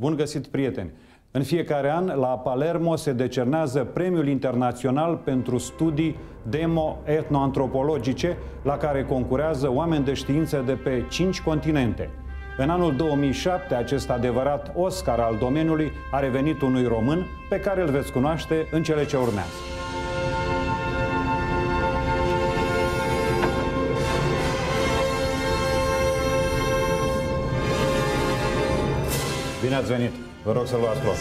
Bun găsit, prieteni! În fiecare an, la Palermo se decernează Premiul Internațional pentru Studii Demo-Etnoantropologice, la care concurează oameni de știință de pe cinci continente. În anul 2007, acest adevărat Oscar al domeniului a revenit unui român pe care îl veți cunoaște în cele ce urmează. Bine ați venit! Vă rog să luați loc!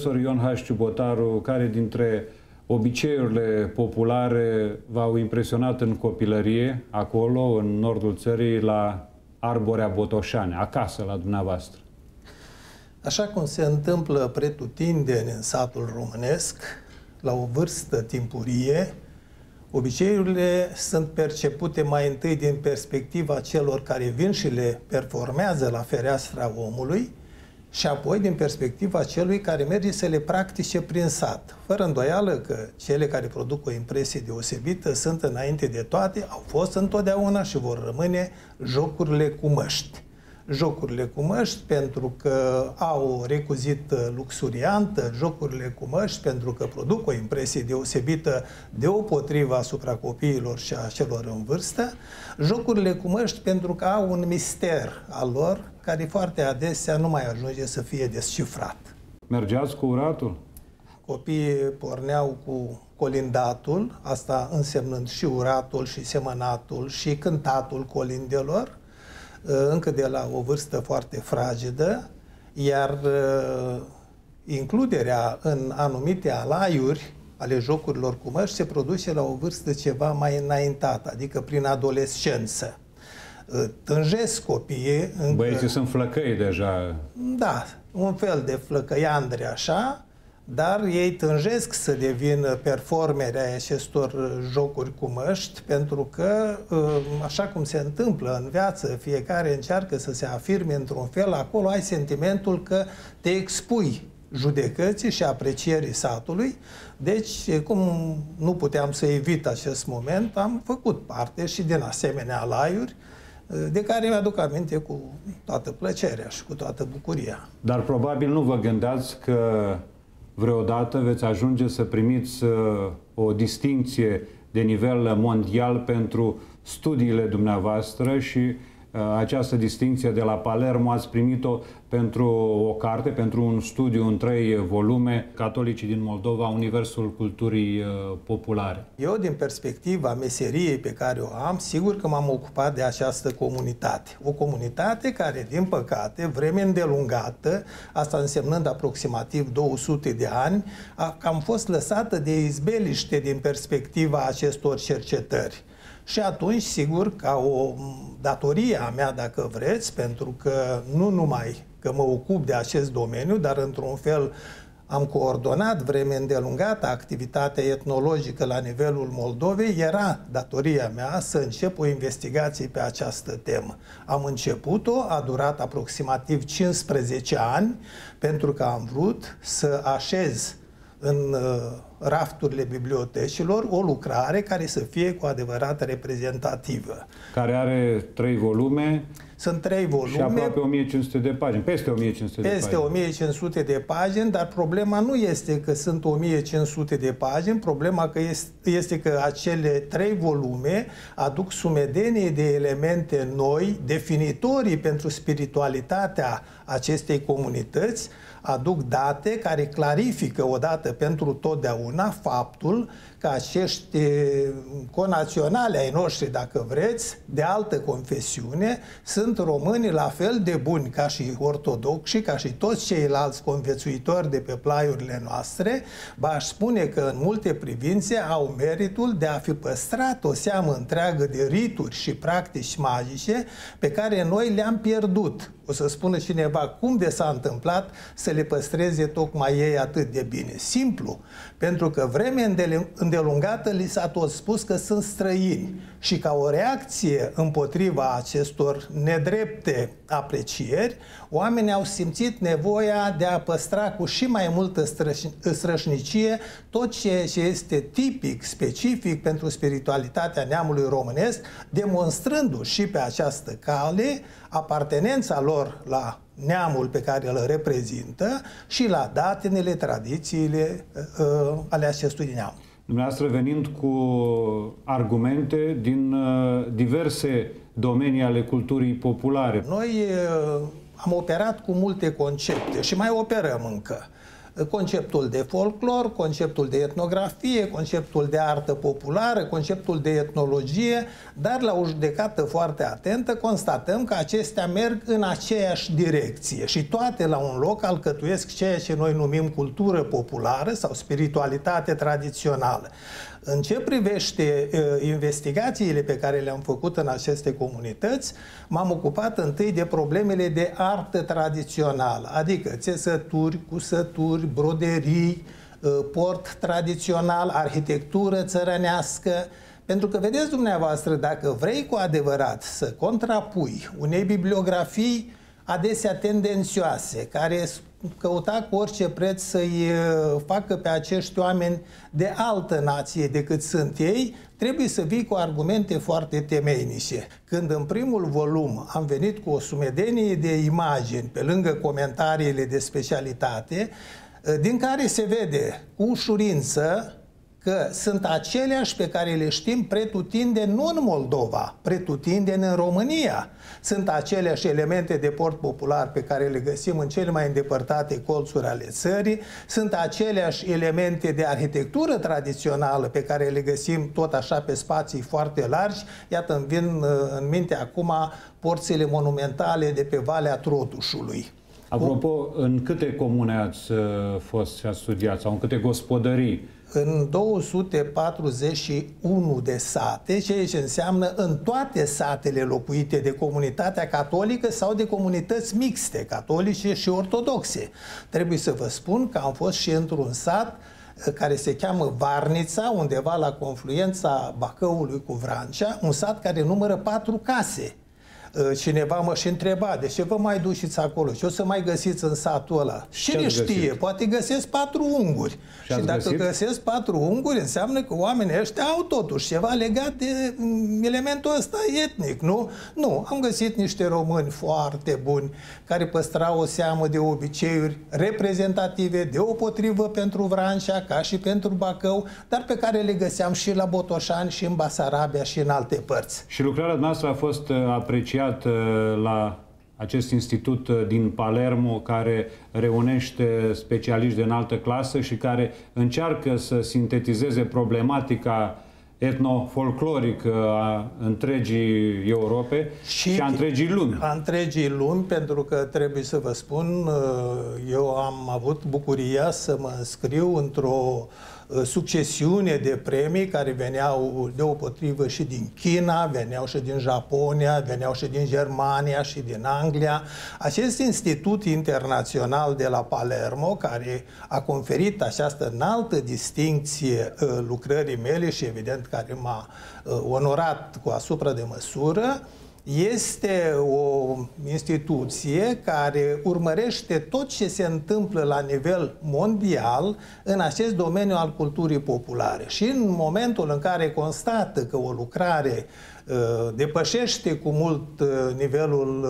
profesor Ion H. Ciubotaru, care dintre obiceiurile populare v-au impresionat în copilărie, acolo, în nordul țării, la Arborea Botoșane, acasă la dumneavoastră? Așa cum se întâmplă pretutindeni în satul românesc, la o vârstă timpurie, obiceiurile sunt percepute mai întâi din perspectiva celor care vin și le performează la fereastra omului, și apoi din perspectiva celui care merge să le practice prin sat. Fără îndoială că cele care produc o impresie deosebită sunt înainte de toate, au fost întotdeauna și vor rămâne jocurile cu măști. Jocurile cu măști pentru că au o recuzită luxuriantă, jocurile cu măști pentru că produc o impresie deosebită deopotrivă asupra copiilor și a celor în vârstă, jocurile cu măști pentru că au un mister al lor care foarte adesea nu mai ajunge să fie descifrat. Mergeați cu uratul? Copiii porneau cu colindatul, asta însemnând și uratul, și semănatul, și cântatul colindelor, ă, încă de la o vârstă foarte fragedă, iar ă, includerea în anumite alaiuri ale jocurilor cu măști se produce la o vârstă ceva mai înaintată, adică prin adolescență tânjesc copiii. Încă... Băieții sunt flăcăi deja. Da, un fel de Andrei așa, dar ei tânjesc să devină performerea acestor jocuri cu măști, pentru că, așa cum se întâmplă în viață, fiecare încearcă să se afirme într-un fel, acolo ai sentimentul că te expui judecății și aprecierii satului. Deci, cum nu puteam să evit acest moment, am făcut parte și din asemenea laiuri, de care îmi aduc aminte cu toată plăcerea și cu toată bucuria. Dar probabil nu vă gândeați că vreodată veți ajunge să primiți uh, o distinție de nivel mondial pentru studiile dumneavoastră și Uh, această distinție de la Palermo ați primit-o pentru o carte, pentru un studiu în trei volume, Catolicii din Moldova, Universul Culturii uh, Populare. Eu, din perspectiva meseriei pe care o am, sigur că m-am ocupat de această comunitate. O comunitate care, din păcate, vreme îndelungată, asta însemnând aproximativ 200 de ani, a cam fost lăsată de izbeliște din perspectiva acestor cercetări. Și atunci, sigur, ca o datorie a mea, dacă vreți, pentru că nu numai că mă ocup de acest domeniu, dar într-un fel am coordonat vreme îndelungată activitatea etnologică la nivelul Moldovei, era datoria mea să încep o investigație pe această temă. Am început-o, a durat aproximativ 15 ani, pentru că am vrut să așez în uh, rafturile bibliotecilor o lucrare care să fie cu adevărat reprezentativă. Care are trei volume. Sunt trei volume. Și aproape 1500 de pagini, peste 1500 peste de pagini. Peste 1500 de pagini, dar problema nu este că sunt 1500 de pagini, problema că este, este că acele trei volume aduc sumedenie de elemente noi, definitorii pentru spiritualitatea acestei comunități, aduc date care clarifică odată pentru totdeauna faptul ca acești conaționale ai noștri, dacă vreți, de altă confesiune, sunt români la fel de buni ca și ortodoxi, ca și toți ceilalți conviețuitori de pe plaiurile noastre, ba aș spune că în multe privințe au meritul de a fi păstrat o seamă întreagă de rituri și practici magice pe care noi le-am pierdut. O să spună cineva cum de s-a întâmplat să le păstreze tocmai ei atât de bine. Simplu, pentru că vreme îndelungată li s-a tot spus că sunt străini și ca o reacție împotriva acestor nedrepte aprecieri, oamenii au simțit nevoia de a păstra cu și mai multă strășnicie tot ceea ce este tipic, specific pentru spiritualitatea neamului românesc, demonstrându-și și pe această cale apartenența lor la neamul pe care îl reprezintă și la datele tradițiile uh, uh, ale acestui neam. Dumneavoastră venind cu argumente din uh, diverse domenii ale culturii populare. Noi uh, am operat cu multe concepte și mai operăm încă conceptul de folclor, conceptul de etnografie, conceptul de artă populară, conceptul de etnologie, dar la o judecată foarte atentă constatăm că acestea merg în aceeași direcție și toate la un loc alcătuiesc ceea ce noi numim cultură populară sau spiritualitate tradițională. În ce privește investigațiile pe care le-am făcut în aceste comunități, m-am ocupat întâi de problemele de artă tradițională, adică țesături, cusături, broderii, port tradițional, arhitectură țărănească, pentru că, vedeți dumneavoastră, dacă vrei cu adevărat să contrapui unei bibliografii adesea tendențioase, care căuta cu orice preț să-i facă pe acești oameni de altă nație decât sunt ei, trebuie să vii cu argumente foarte temeinice. Când în primul volum am venit cu o sumedenie de imagini, pe lângă comentariile de specialitate, din care se vede cu ușurință că sunt aceleași pe care le știm pretutinde nu în Moldova, pretutinde în România. Sunt aceleași elemente de port popular pe care le găsim în cele mai îndepărtate colțuri ale țării, sunt aceleași elemente de arhitectură tradițională pe care le găsim tot așa pe spații foarte largi. Iată, îmi vin uh, în minte acum porțile monumentale de pe Valea Trotușului. Apropo, în câte comune ați uh, fost și ați studiat sau în câte gospodării în 241 de sate, ceea ce înseamnă în toate satele locuite de comunitatea catolică sau de comunități mixte, catolice și ortodoxe. Trebuie să vă spun că am fost și într-un sat eh, care se cheamă Varnița, undeva la confluența Bacăului cu Vrancea, un sat care numără patru case. Uh, cineva mă și întreba, de deci ce vă mai duceți acolo? Ce o să mai găsiți în satul ăla? Cine știe? Găsit? Poate găsesc patru unguri. Și, și dacă găsit? găsesc patru unguri, înseamnă că oamenii ăștia au totuși ceva legat de mm, elementul ăsta etnic, nu? Nu, am găsit niște români foarte buni, care păstrau o seamă de obiceiuri reprezentative, deopotrivă pentru Vrancea, ca și pentru Bacău, dar pe care le găseam și la Botoșani, și în Basarabia, și în alte părți. Și lucrarea noastră a fost uh, apreciată asociat uh, la acest institut uh, din Palermo care reunește specialiști de înaltă clasă și care încearcă să sintetizeze problematica etnofolcloric uh, a întregii Europe și, și a întregii lumi. A întregii lumi, pentru că trebuie să vă spun, eu am avut bucuria să mă înscriu într-o uh, Uh, succesiune de premii care veneau deopotrivă și din China, veneau și din Japonia, veneau și din Germania și din Anglia. Acest institut internațional de la Palermo, care a conferit această înaltă distinție uh, lucrării mele și evident care m-a uh, onorat cu asupra de măsură, este o instituție care urmărește tot ce se întâmplă la nivel mondial în acest domeniu al culturii populare. Și în momentul în care constată că o lucrare uh, depășește cu mult uh, nivelul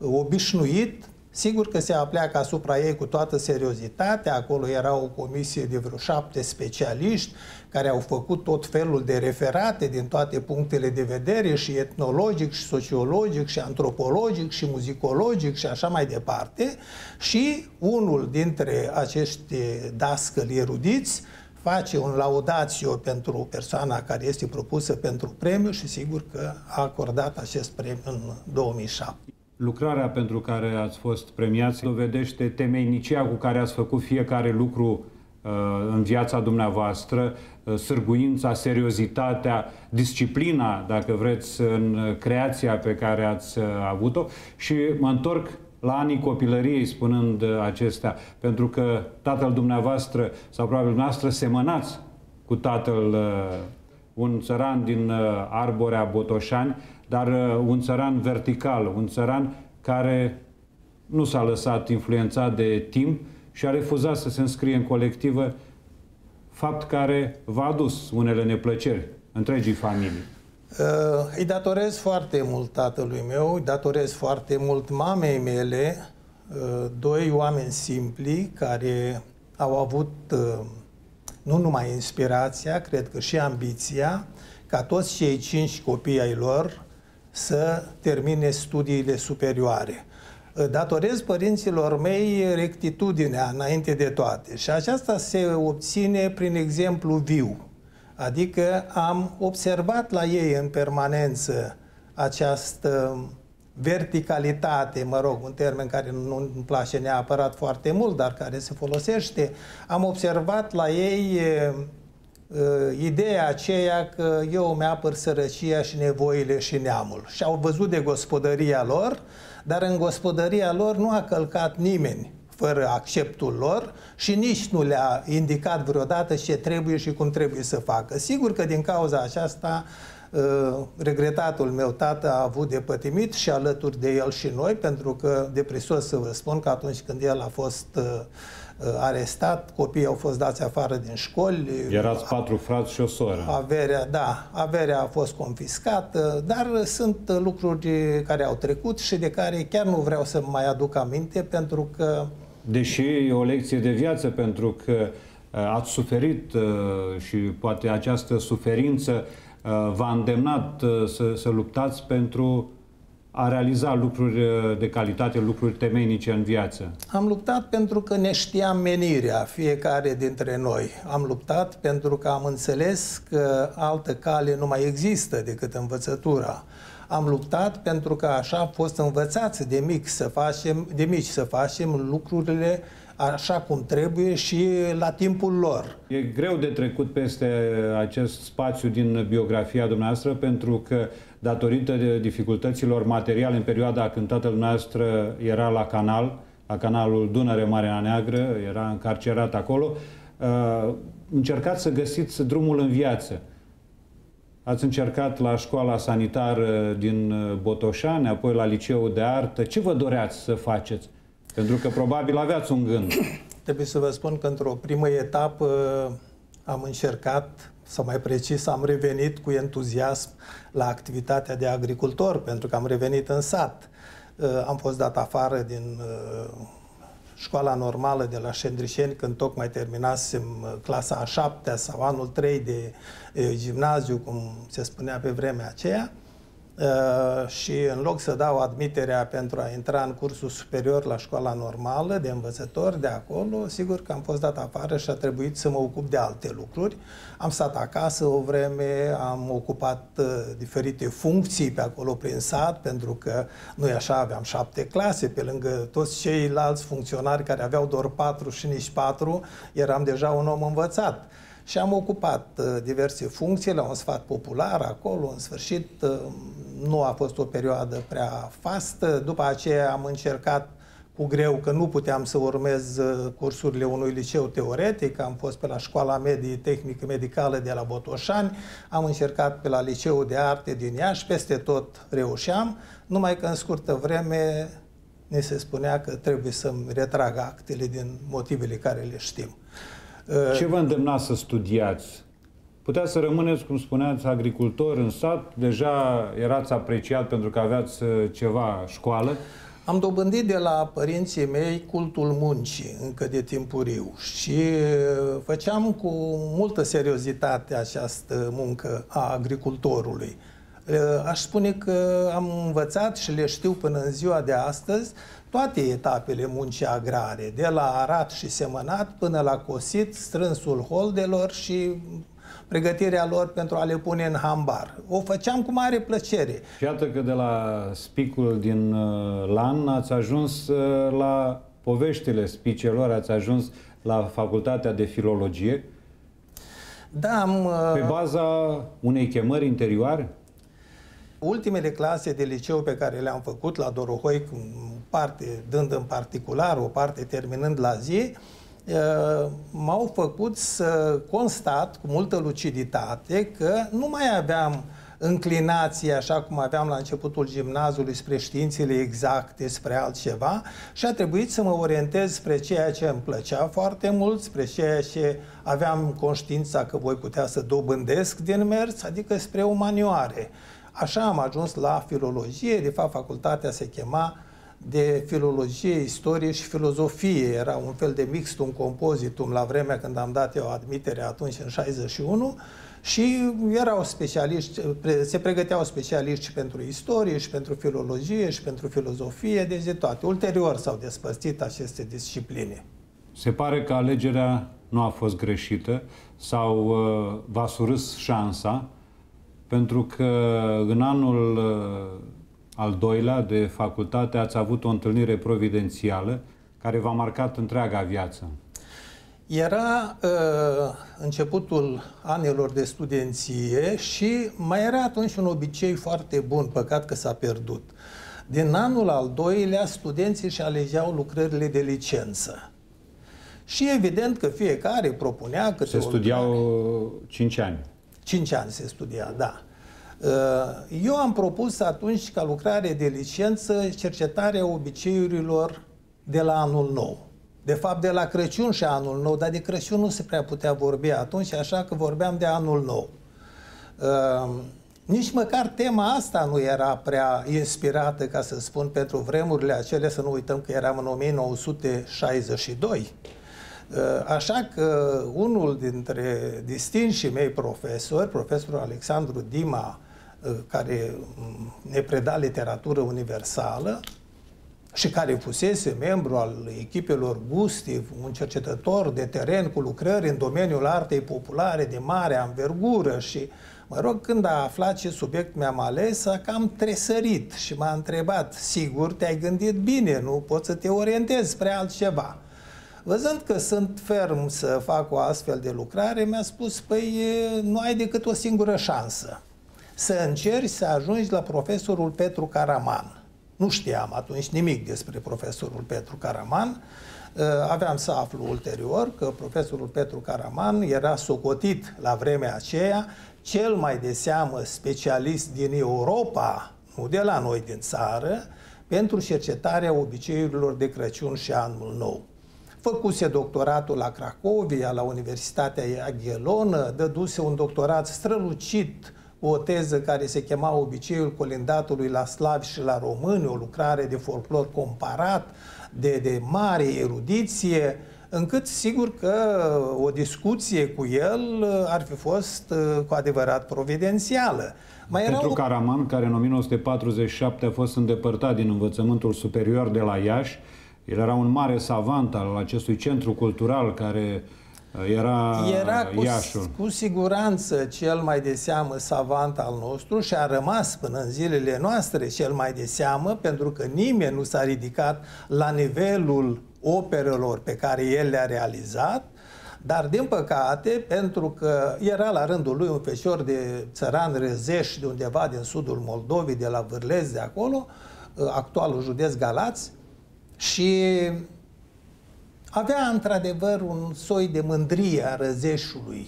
uh, obișnuit, Sigur că se apleacă asupra ei cu toată seriozitatea, acolo era o comisie de vreo șapte specialiști care au făcut tot felul de referate din toate punctele de vedere și etnologic, și sociologic, și antropologic, și muzicologic și așa mai departe și unul dintre acești dascăli erudiți face un laudațiu pentru persoana care este propusă pentru premiu și sigur că a acordat acest premiu în 2007. Lucrarea pentru care ați fost premiați dovedește temeinicia cu care ați făcut fiecare lucru uh, în viața dumneavoastră, uh, sârguința, seriozitatea, disciplina, dacă vreți, în creația pe care ați uh, avut-o. Și mă întorc la anii copilăriei, spunând uh, acestea, pentru că tatăl dumneavoastră, sau probabil dumneavoastră, semănați cu tatăl uh, un țăran din uh, Arborea Botoșani, dar uh, un țăran vertical, un țăran care nu s-a lăsat influențat de timp și a refuzat să se înscrie în colectivă, fapt care v-a adus unele neplăceri întregii familii. Uh, îi datorez foarte mult tatălui meu, îi datorez foarte mult mamei mele, uh, doi oameni simpli care au avut uh, nu numai inspirația, cred că și ambiția, ca toți cei cinci copii ai lor să termine studiile superioare. Datorez părinților mei rectitudinea înainte de toate și aceasta se obține prin exemplu viu. Adică am observat la ei în permanență această verticalitate, mă rog, un termen care nu îmi place neapărat foarte mult, dar care se folosește, am observat la ei Uh, ideea aceea că eu îmi apăr sărăcia și nevoile și neamul. Și au văzut de gospodăria lor, dar în gospodăria lor nu a călcat nimeni fără acceptul lor și nici nu le-a indicat vreodată ce trebuie și cum trebuie să facă. Sigur că din cauza aceasta uh, regretatul meu tată a avut de pătimit și alături de el și noi, pentru că, deprisos să vă spun că atunci când el a fost uh, Uh, arestat, copiii au fost dați afară din școli. Uh, Erați patru frați și o soră. Averea, da, averea a fost confiscată, dar sunt uh, lucruri care au trecut și de care chiar nu vreau să mai aduc aminte, pentru că... Deși e o lecție de viață, pentru că ați suferit și poate această suferință v-a îndemnat să, să luptați pentru a realiza lucruri uh, de calitate, lucruri temeinice în viață? Am luptat pentru că ne știam menirea, fiecare dintre noi. Am luptat pentru că am înțeles că altă cale nu mai există decât învățătura. Am luptat pentru că așa am fost învățați de, mic să facem, de mici să facem lucrurile așa cum trebuie și la timpul lor. E greu de trecut peste uh, acest spațiu din biografia dumneavoastră pentru că datorită de dificultăților materiale în perioada când tatăl noastră era la canal, la canalul Dunăre Marea Neagră, era încarcerat acolo, uh, încercați să găsiți drumul în viață. Ați încercat la școala sanitară din uh, Botoșani, apoi la liceul de artă. Ce vă doreați să faceți? Pentru că probabil aveați un gând. Trebuie să vă spun că într-o primă etapă am încercat sau mai precis, am revenit cu entuziasm la activitatea de agricultor, pentru că am revenit în sat. Uh, am fost dat afară din uh, școala normală de la Șendrișeni, când tocmai terminasem uh, clasa a șaptea sau anul 3 de gimnaziu, cum se spunea pe vremea aceea. Uh, și în loc să dau admiterea pentru a intra în cursul superior la școala normală de învățător de acolo, sigur că am fost dat afară și a trebuit să mă ocup de alte lucruri. Am stat acasă o vreme, am ocupat uh, diferite funcții pe acolo prin sat, pentru că noi așa aveam șapte clase, pe lângă toți ceilalți funcționari care aveau doar patru și nici patru, eram deja un om învățat și am ocupat uh, diverse funcții la un sfat popular acolo, în sfârșit nu a fost o perioadă prea fastă. După aceea am încercat cu greu că nu puteam să urmez uh, cursurile unui liceu teoretic, am fost pe la școala medie tehnică medicală de la Botoșani, am încercat pe la liceul de arte din Iași, peste tot reușeam, numai că în scurtă vreme ni se spunea că trebuie să-mi retrag actele din motivele care le știm. Ce vă îndemna să studiați Putea să rămâneți, cum spuneați, agricultor în sat, deja erați apreciat pentru că aveați uh, ceva școală. Am dobândit de la părinții mei cultul muncii încă de timpuriu și uh, făceam cu multă seriozitate această muncă a agricultorului. Uh, aș spune că am învățat și le știu până în ziua de astăzi toate etapele muncii agrare, de la arat și semănat până la cosit, strânsul holdelor și pregătirea lor pentru a le pune în hambar. O făceam cu mare plăcere. Și iată că de la spicul din uh, Lan ați ajuns uh, la poveștile spicelor, ați ajuns la Facultatea de Filologie. Da, am... Uh, pe baza unei chemări interioare? Ultimele clase de liceu pe care le-am făcut la Dorohoi, parte, dând în particular, o parte terminând la zi, uh, Eh, m-au făcut să constat cu multă luciditate că nu mai aveam înclinație, așa cum aveam la începutul gimnaziului, spre științele exacte, spre altceva și a trebuit să mă orientez spre ceea ce îmi plăcea foarte mult, spre ceea ce aveam conștiința că voi putea să dobândesc din mers, adică spre umanioare. Așa am ajuns la filologie, de fapt facultatea se chema de filologie, istorie și filozofie. Era un fel de mixtum compozitum la vremea când am dat eu admitere atunci în 61 și erau specialiști, se pregăteau specialiști pentru istorie, și pentru filologie, și pentru filozofie, deci de toate. Ulterior s-au despărțit aceste discipline. Se pare că alegerea nu a fost greșită sau uh, v-a surâs șansa, pentru că în anul uh, al doilea de facultate, ați avut o întâlnire providențială care v-a marcat întreaga viață. Era uh, începutul anilor de studenție și mai era atunci un obicei foarte bun, păcat că s-a pierdut. Din anul al doilea, studenții și alegeau lucrările de licență. Și evident că fiecare propunea că Se studiau 5 ani. 5 ani se studia, da. Uh, eu am propus atunci ca lucrare de licență cercetarea obiceiurilor de la anul nou. De fapt, de la Crăciun și anul nou, dar de Crăciun nu se prea putea vorbi atunci, așa că vorbeam de anul nou. Uh, nici măcar tema asta nu era prea inspirată, ca să spun, pentru vremurile acelea, să nu uităm că eram în 1962. Uh, așa că unul dintre distinșii mei profesori, profesorul Alexandru Dima, Eh, care mm, ne preda literatură universală și care fusese membru al echipelor Gustiv, un cercetător de teren cu lucrări în domeniul artei populare de mare anvergură și, mă rog, când a aflat ce subiect mi-am ales, a cam tresărit și m-a întrebat, sigur, te-ai gândit bine, nu poți să te orientezi spre altceva. Văzând că sunt ferm să fac o astfel de lucrare, mi-a spus, păi nu ai decât o singură șansă să încerci să ajungi la profesorul Petru Caraman. Nu știam atunci nimic despre profesorul Petru Caraman. Uh, aveam să aflu ulterior că profesorul Petru Caraman era socotit la vremea aceea cel mai de seamă specialist din Europa, nu de la noi din țară, pentru cercetarea obiceiurilor de Crăciun și Anul Nou. Făcuse doctoratul la Cracovia, la Universitatea Aghelonă, dăduse un doctorat strălucit o teză care se chema Obiceiul colindatului la slavi și la români, o lucrare de folclor comparat, de, de mare erudiție, încât sigur că o discuție cu el uh, ar fi fost uh, cu adevărat providențială. Mai Pentru erau... Caraman, care în 1947 a fost îndepărtat din învățământul superior de la Iași, el era un mare savant al acestui centru cultural care era, Era cu, Iașul. cu siguranță cel mai de seamă savant al nostru și a rămas până în zilele noastre cel mai de seamă pentru că nimeni nu s-a ridicat la nivelul operelor pe care el le-a realizat, dar din păcate, pentru că era la rândul lui un fecior de țăran Rezeș de undeva din sudul Moldovei, de la Vârlez de acolo, ă, actualul județ Galați, și avea într-adevăr un soi de mândrie a răzeșului.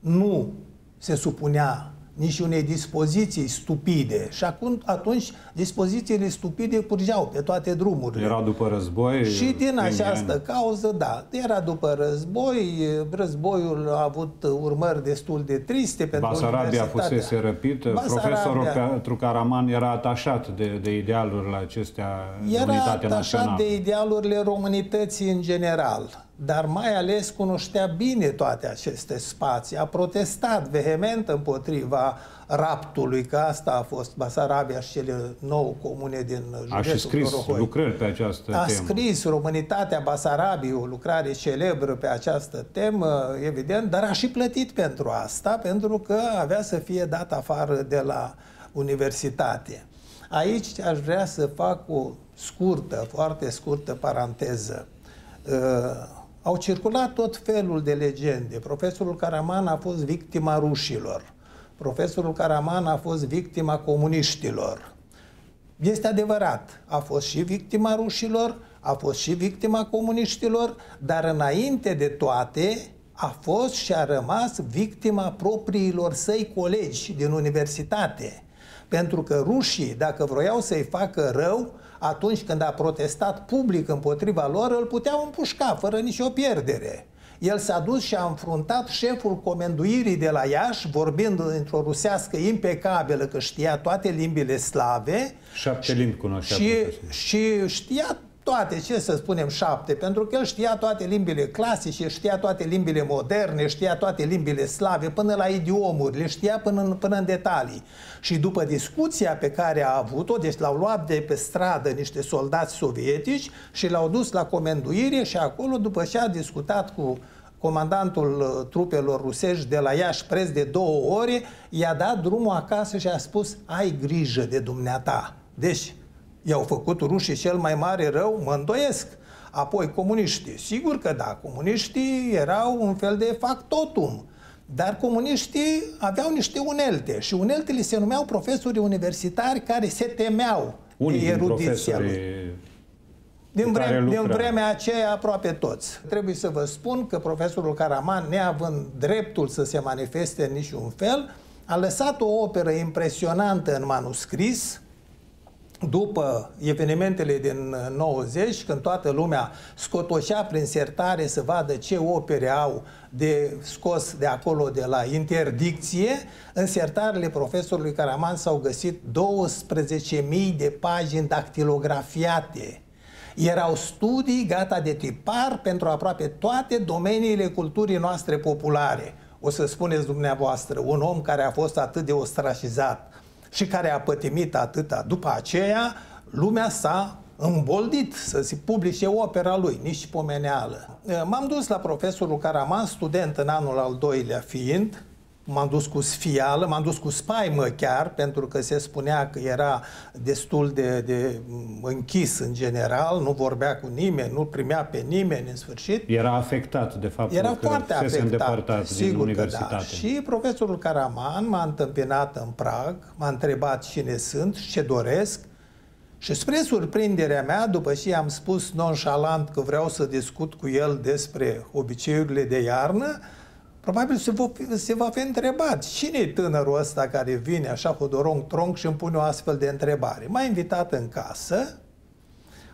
Nu se supunea nici unei dispoziții stupide. Și acum, atunci, dispozițiile stupide curgeau pe toate drumurile. Era după război? Și din această ani. cauză, da, era după război, războiul a avut urmări destul de triste pentru Basarabia fusese răpit. Basarabia, profesorul Caraman era atașat de, de idealurile acestea, era atașat națională. Era atașat de idealurile românității în general dar mai ales cunoștea bine toate aceste spații, a protestat vehement împotriva raptului, că asta a fost Basarabia și cele nouă comune din județul A și scris Torohoi. lucrări pe această a temă. A scris Românitatea Basarabiei, o lucrare celebră pe această temă, evident, dar a și plătit pentru asta, pentru că avea să fie dat afară de la universitate. Aici aș vrea să fac o scurtă, foarte scurtă paranteză. Ă, au circulat tot felul de legende. Profesorul Caraman a fost victima rușilor. Profesorul Caraman a fost victima comuniștilor. Este adevărat, a fost și victima rușilor, a fost și victima comuniștilor, dar înainte de toate a fost și a rămas victima propriilor săi colegi din universitate. Pentru că rușii, dacă vroiau să-i facă rău, atunci când a protestat public împotriva lor, îl puteau împușca fără nicio pierdere. El s-a dus și a înfruntat șeful comenduirii de la Iași, vorbind într-o rusească impecabilă, că știa toate limbile slave. Șapte limbi cunoștea. Și, și știa toate, ce să spunem, șapte, pentru că el știa toate limbile clasice, știa toate limbile moderne, știa toate limbile slave, până la idiomuri, le știa până în, până în detalii. Și după discuția pe care a avut-o, deci l-au luat de pe stradă niște soldați sovietici și l-au dus la comenduire și acolo, după ce a discutat cu comandantul uh, trupelor rusești de la Iași preț de două ore, i-a dat drumul acasă și a spus, ai grijă de dumneata. Deci, i-au făcut rușii cel mai mare rău, mă îndoiesc. Apoi comuniștii. Sigur că da, comuniștii erau un fel de factotum. Dar comuniștii aveau niște unelte și uneltele se numeau profesori universitari care se temeau Unii de erudiția lui. Din, vreme, din vremea aceea aproape toți. Trebuie să vă spun că profesorul Caraman, neavând dreptul să se manifeste în niciun fel, a lăsat o operă impresionantă în manuscris, după evenimentele din 90, uh, când toată lumea scotoșea prin sertare să vadă ce opere au de scos de acolo de la interdicție, în sertarele profesorului Caraman s-au găsit 12.000 de pagini dactilografiate. Erau studii gata de tipar pentru aproape toate domeniile culturii noastre populare. O să spuneți dumneavoastră, un om care a fost atât de ostracizat, și care a pătimit atâta. După aceea, lumea s-a îmboldit să se publice opera lui, nici pomeneală. M-am dus la profesorul Caraman, student în anul al doilea fiind, m-am dus cu sfială, m-am dus cu spaimă chiar, pentru că se spunea că era destul de, de închis în general, nu vorbea cu nimeni, nu primea pe nimeni în sfârșit. Era afectat de fapt. Era că foarte afectat, sigur din că da. Și profesorul Caraman m-a întâmpinat în Prag, m-a întrebat cine sunt și ce doresc și spre surprinderea mea, după ce am spus nonșalant că vreau să discut cu el despre obiceiurile de iarnă, Probabil se va, se va fi întrebat cine e tânărul ăsta care vine așa cu dorong tronc și îmi pune o astfel de întrebare. M-a invitat în casă,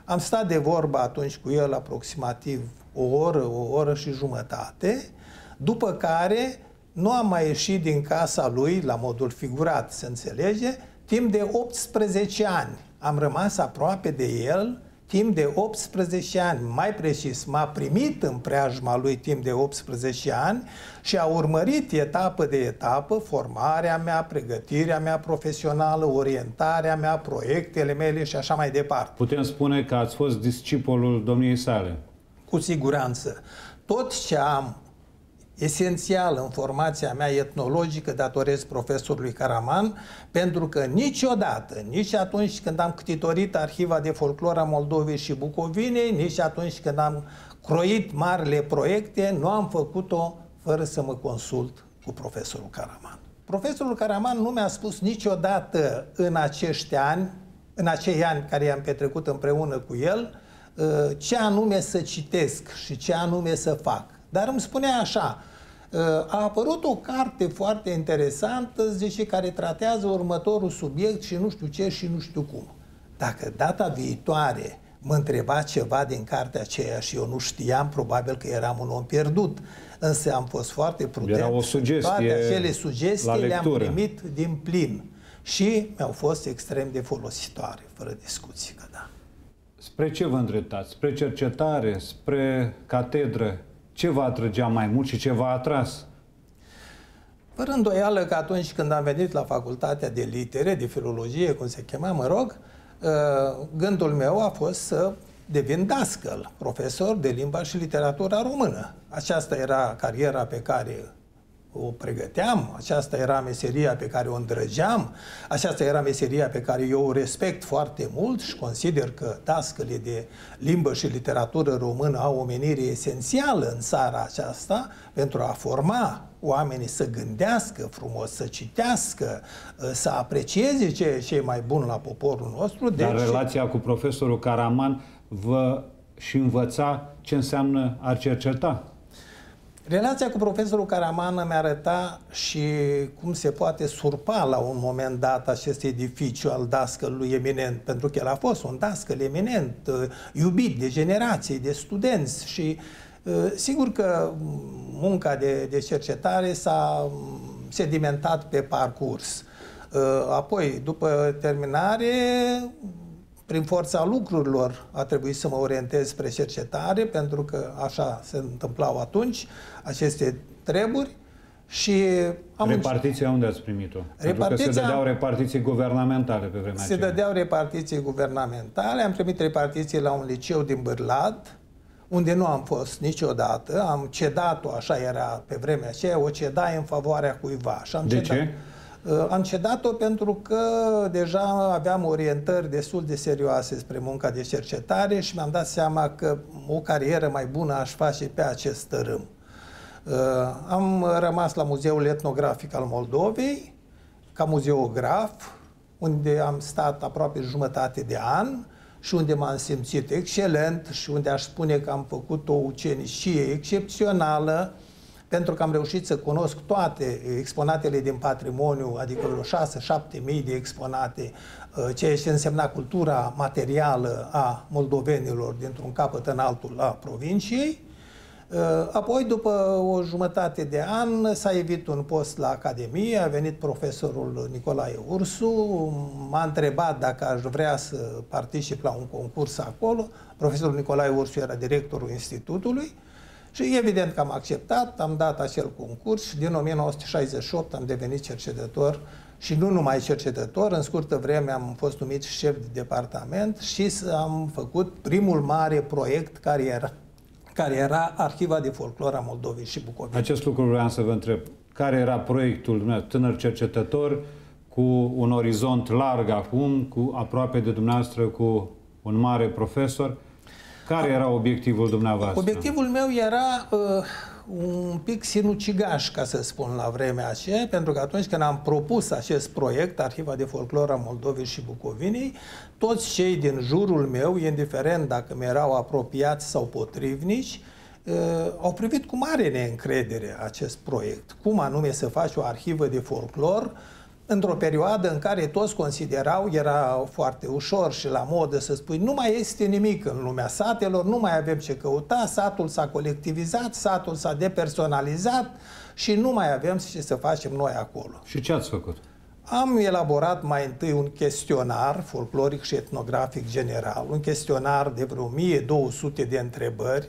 am stat de vorbă atunci cu el aproximativ o oră, o oră și jumătate, după care nu am mai ieșit din casa lui, la modul figurat, se înțelege, timp de 18 ani. Am rămas aproape de el, timp de 18 ani, mai precis, m-a primit în preajma lui timp de 18 ani și a urmărit etapă de etapă formarea mea, pregătirea mea profesională, orientarea mea, proiectele mele și așa mai departe. Putem spune că ați fost discipolul domniei sale. Cu siguranță. Tot ce am esențial în formația mea etnologică datorez profesorului Caraman, pentru că niciodată, nici atunci când am ctitorit Arhiva de Folclor a Moldovei și Bucovinei, nici atunci când am croit marile proiecte, nu am făcut-o fără să mă consult cu profesorul Caraman. Profesorul Caraman nu mi-a spus niciodată în acești ani, în acei ani care i-am petrecut împreună cu el, uh, ce anume să citesc și ce anume să fac. Dar îmi spunea așa, a apărut o carte foarte interesantă, zice, care tratează următorul subiect și nu știu ce și nu știu cum. Dacă data viitoare mă întreba ceva din cartea aceea și eu nu știam, probabil că eram un om pierdut. Însă am fost foarte prudent. Era o sugestie Toate acele sugestii le-am primit din plin. Și mi-au fost extrem de folositoare, fără discuții, că da. Spre ce vă îndreptați? Spre cercetare? Spre catedră? ce vă atrăgea mai mult și ce v-a atras? Fără îndoială că atunci când am venit la facultatea de litere, de filologie, cum se chema, mă rog, ă, gândul meu a fost să devin dascăl, profesor de limba și literatura română. Aceasta era cariera pe care o pregăteam, aceasta era meseria pe care o îndrăgeam, aceasta era meseria pe care eu o respect foarte mult și consider că tascăle de limbă și literatură română au o menire esențială în țara aceasta pentru a forma oamenii să gândească frumos, să citească, ă, să aprecieze ce e mai bun la poporul nostru. Deci... Dar relația cu profesorul Caraman vă și învăța ce înseamnă a cerceta. Relația cu profesorul Caramană mi arătat și cum se poate surpa la un moment dat acest edificiu al dascălui eminent, pentru că el a fost un dascăl eminent, uh, iubit de generații, de studenți și uh, sigur că munca de, de cercetare s-a mm, sedimentat pe parcurs. Uh, apoi, după terminare, prin forța lucrurilor a trebuit să mă orientez spre cercetare, pentru că așa se întâmplau atunci aceste treburi și am Repartiția unde ați primit-o? Repartiția. Pentru că se dădeau repartiții guvernamentale pe vremea Se aceea. dădeau repartiții guvernamentale, am primit repartiții la un liceu din Bârlad, unde nu am fost niciodată, am cedat-o, așa era pe vremea aceea, o cedai în favoarea cuiva. Și am De cedat. ce? Uh, am cedat-o pentru că deja aveam orientări destul de serioase spre munca de cercetare și mi-am dat seama că o carieră mai bună aș face pe acest tărâm. Uh, am rămas la Muzeul Etnografic al Moldovei, ca muzeograf, unde am stat aproape jumătate de an și unde m-am simțit excelent și unde aș spune că am făcut o ucenicie excepțională pentru că am reușit să cunosc toate eh, exponatele din patrimoniu, adică vreo 6-7 mii de exponate, eh, ceea ce însemna cultura materială a moldovenilor dintr-un capăt în altul la provinciei. Eh, apoi, după o jumătate de an, s-a evit un post la Academie, a venit profesorul Nicolae Ursu, m-a întrebat dacă aș vrea să particip la un concurs acolo. Profesorul Nicolae Ursu era directorul institutului și evident că am acceptat, am dat acel concurs și din 1968 am devenit cercetător și nu numai cercetător, în scurtă vreme am fost numit șef de departament și am făcut primul mare proiect care era, care era Arhiva de Folclor a Moldovei și Bucovei. Acest lucru vreau să vă întreb. Care era proiectul dumneavoastră, tânăr cercetător, cu un orizont larg acum, cu aproape de dumneavoastră, cu un mare profesor? Care era obiectivul dumneavoastră? Obiectivul meu era uh, un pic sinucigaș, ca să spun, la vremea aceea, pentru că atunci când am propus acest proiect, Arhiva de folclor a Moldovei și Bucovinei, toți cei din jurul meu, indiferent dacă mi erau apropiați sau potrivnici, uh, au privit cu mare neîncredere acest proiect. Cum anume să faci o arhivă de folclor uh, într-o perioadă în care toți considerau, era foarte ușor și la modă să spui, nu mai este nimic în lumea satelor, nu mai avem ce căuta, satul s-a colectivizat, satul s-a depersonalizat și nu mai avem ce să facem noi acolo. Și ce ați făcut? Am elaborat mai întâi un chestionar folcloric și etnografic general, un chestionar de vreo 1200 de întrebări,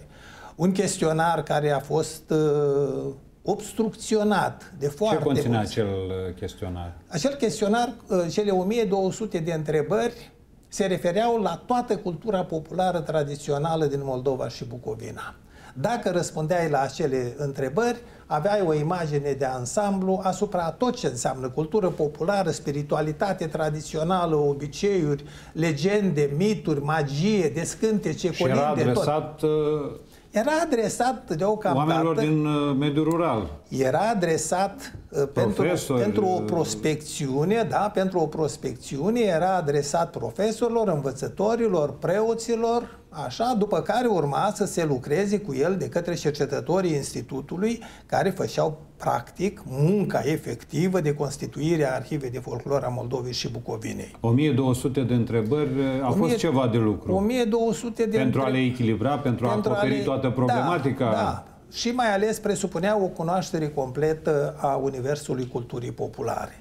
un chestionar care a fost uh, obstrucționat de foarte Ce conține mulți. acel uh, chestionar? Acel chestionar, uh, cele 1200 de întrebări, se refereau la toată cultura populară tradițională din Moldova și Bucovina. Dacă răspundeai la acele întrebări, aveai o imagine de ansamblu asupra tot ce înseamnă cultură populară, spiritualitate tradițională, obiceiuri, legende, mituri, magie, descântece, colinde, tot. Și era adresat tot uh, era adresat deocamdată... Oamenilor din uh, mediul rural era adresat uh, pentru, pentru o uh, prospecțiune, da, pentru o prospecțiune era adresat profesorilor, învățătorilor, preoților, așa, după care urma să se lucreze cu el de către cercetătorii institutului care făceau practic munca efectivă de constituire a Arhivei de Folclor a Moldovei și Bucovinei. 1200 de întrebări uh, a 1000, fost ceva de lucru. 1200 de Pentru Pentru a le echilibra, pentru, pentru a acoperi a le... toată da, problematica. Da, da și mai ales presupunea o cunoaștere completă a universului culturii populare.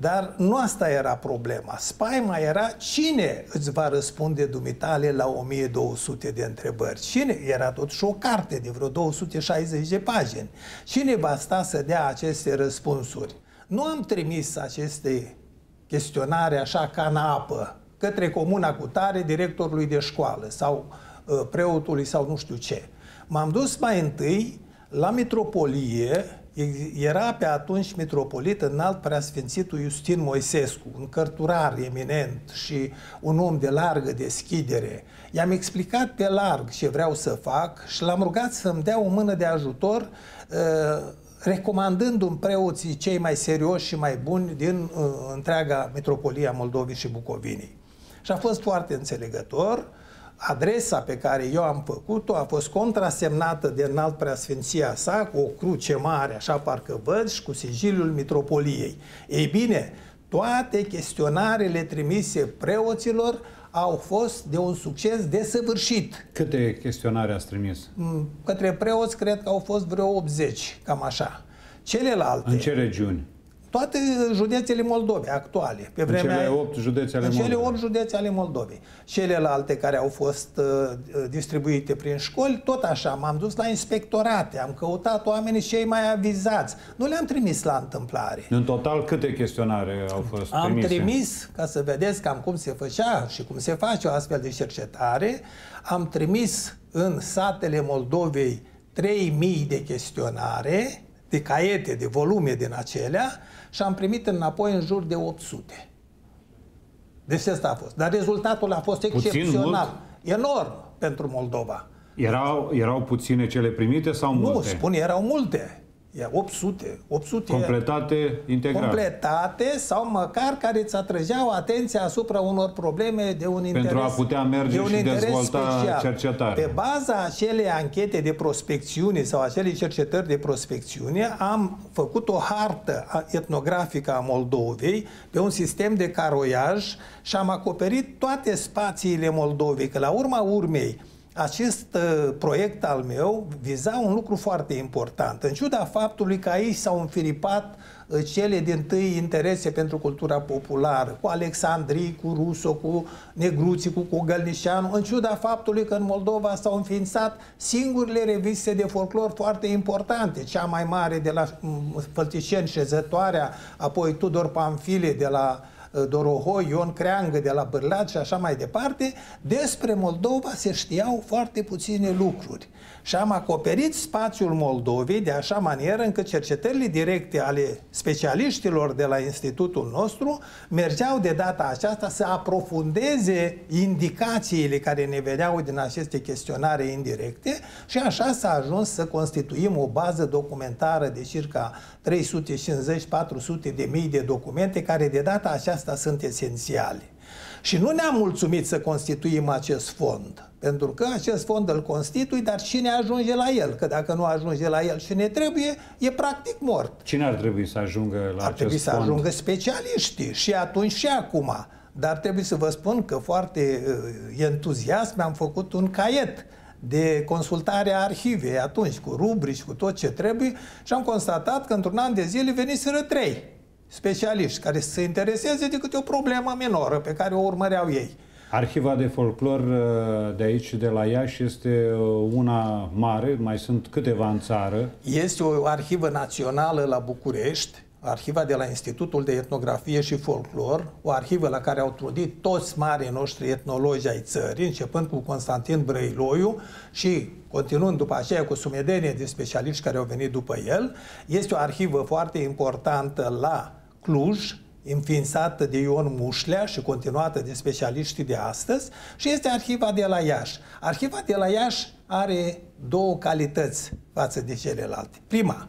Dar nu asta era problema. Spaima era cine îți va răspunde dumitale la 1200 de întrebări. Cine? Era tot și o carte de vreo 260 de pagini. Cine va sta să dea aceste răspunsuri? Nu am trimis aceste chestionare așa ca în apă către comuna cu tare directorului de școală sau uh, preotului sau nu știu ce. M-am dus mai întâi la metropolie, era pe atunci mitropolit înalt preasfințitul Justin Moisescu, un cărturar eminent și un om de largă deschidere. I-am explicat pe larg ce vreau să fac și l-am rugat să-mi dea o mână de ajutor uh, recomandând un preoții cei mai serioși și mai buni din uh, întreaga metropolia Moldovii și Bucovinii. Și a fost foarte înțelegător uh, adresa pe care eu am făcut-o a fost contrasemnată de înalt preasfinția sa, cu o cruce mare, așa parcă văd, și cu sigiliul mitropoliei. Ei bine, toate chestionarele trimise preoților au fost de un succes desăvârșit. Câte chestionare ați trimis? Mm, către preoți cred că au fost vreo 80, cam așa. Celelalte... În ce regiuni? toate județele Moldovei actuale. Pe vremea în cele 8 județe ale Moldovei. cele 8 județe ale Moldovei. Celelalte care au fost uh, uh, distribuite prin școli, tot așa, m-am dus la inspectorate, am căutat oamenii cei mai avizați. Nu le-am trimis la întâmplare. În total, câte chestionare au fost am trimise? Am trimis, ca să vedeți cam cum se făcea și cum se face o astfel de cercetare, am trimis în satele Moldovei 3000 de chestionare, de caiete, de volume din acelea, și am primit înapoi în jur de 800. Deci asta a fost. Dar rezultatul a fost excepțional. Enorm pentru Moldova. Erau, erau puține cele primite sau multe? Nu, spun, erau multe. Ia 800, 800 completate integral. Completate sau măcar care îți atrăgeau atenția asupra unor probleme de un interes Pentru a putea merge de un și dezvolta special. cercetare. Pe baza acelei anchete de prospecțiune sau acelei cercetări de prospecțiune am făcut o hartă etnografică a Moldovei pe un sistem de caroiaj și am acoperit toate spațiile Moldovei, că la urma urmei acest uh, proiect al meu viza un lucru foarte important. În ciuda faptului că aici s-au înfiripat uh, cele din tâi interese pentru cultura populară, cu Alexandrii, cu Ruso, cu Negruții, cu, cu Gălnișanu, în ciuda faptului că în Moldova s-au înființat singurile reviste de folclor foarte importante, cea mai mare de la mm, Fălticeni, Șezătoarea, apoi Tudor Pamfile de la Eh, Dorohoi, Ion Creangă de la Bârlad și așa mai departe, despre Moldova se știau foarte puține lucruri și am acoperit spațiul Moldovei de așa manieră încât cercetările directe ale specialiștilor de la institutul nostru mergeau de data aceasta să aprofundeze indicațiile care ne veneau din aceste chestionare indirecte și așa s-a ajuns să constituim o bază documentară de circa 350-400 de mii de documente care de data aceasta sunt esențiale. Și nu ne-am mulțumit să constituim acest fond, pentru că acest fond îl constitui, dar cine ajunge la el? Că dacă nu ajunge la el și ne trebuie, e practic mort. Cine ar trebui să ajungă la ar acest Ar trebui fond? să ajungă specialiștii și atunci și acum. Dar trebuie să vă spun că foarte uh, entuziasm am făcut un caiet de consultare a arhivei atunci, cu rubrici, cu tot ce trebuie și am constatat că într-un an de zile veniseră trei specialiști care să se intereseze de câte o problemă minoră pe care o urmăreau ei. Arhiva de folclor uh, de aici, de la Iași, este uh, una mare, mai sunt câteva în țară. Este o arhivă națională la București, arhiva de la Institutul de Etnografie și Folclor, o arhivă la care au trudit toți marii noștri etnologi ai țării, începând cu Constantin Brăiloiu și continuând după aceea cu sumedenie de specialiști care au venit după el. Este o arhivă foarte importantă la Cluj, înființată de Ion Mușlea și continuată de specialiștii de astăzi, și este arhiva de la Iași. Arhiva de la Iași are două calități față de celelalte. Prima,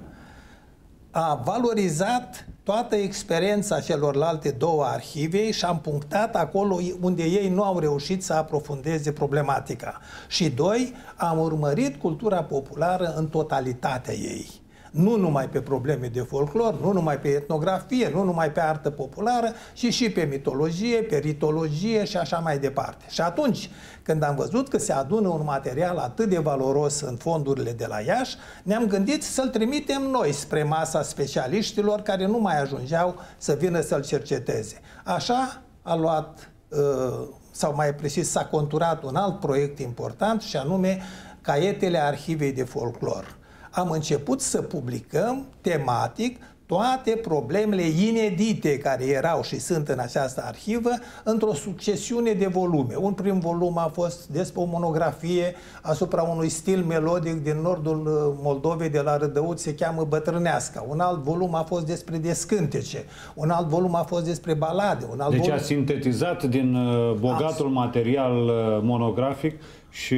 a valorizat toată experiența celorlalte două arhive și am punctat acolo unde ei nu au reușit să aprofundeze problematica. Și doi, am urmărit cultura populară în totalitatea ei nu numai pe probleme de folclor, nu numai pe etnografie, nu numai pe artă populară, ci și pe mitologie, pe ritologie și așa mai departe. Și atunci, când am văzut că se adună un material atât de valoros în fondurile de la Iași, ne-am gândit să-l trimitem noi spre masa specialiștilor care nu mai ajungeau să vină să-l cerceteze. Așa a luat ă, sau mai precis s-a conturat un alt proiect important și anume Caietele Arhivei de Folclor am început să publicăm tematic toate problemele inedite care erau și sunt în această arhivă într-o succesiune de volume. Un prim volum a fost despre o monografie asupra unui stil melodic din nordul uh, Moldovei de la Rădăuț, se cheamă Bătrâneasca. Un alt volum a fost despre descântece, un alt volum a fost despre balade. Un alt deci volum... a sintetizat din uh, bogatul material uh, monografic și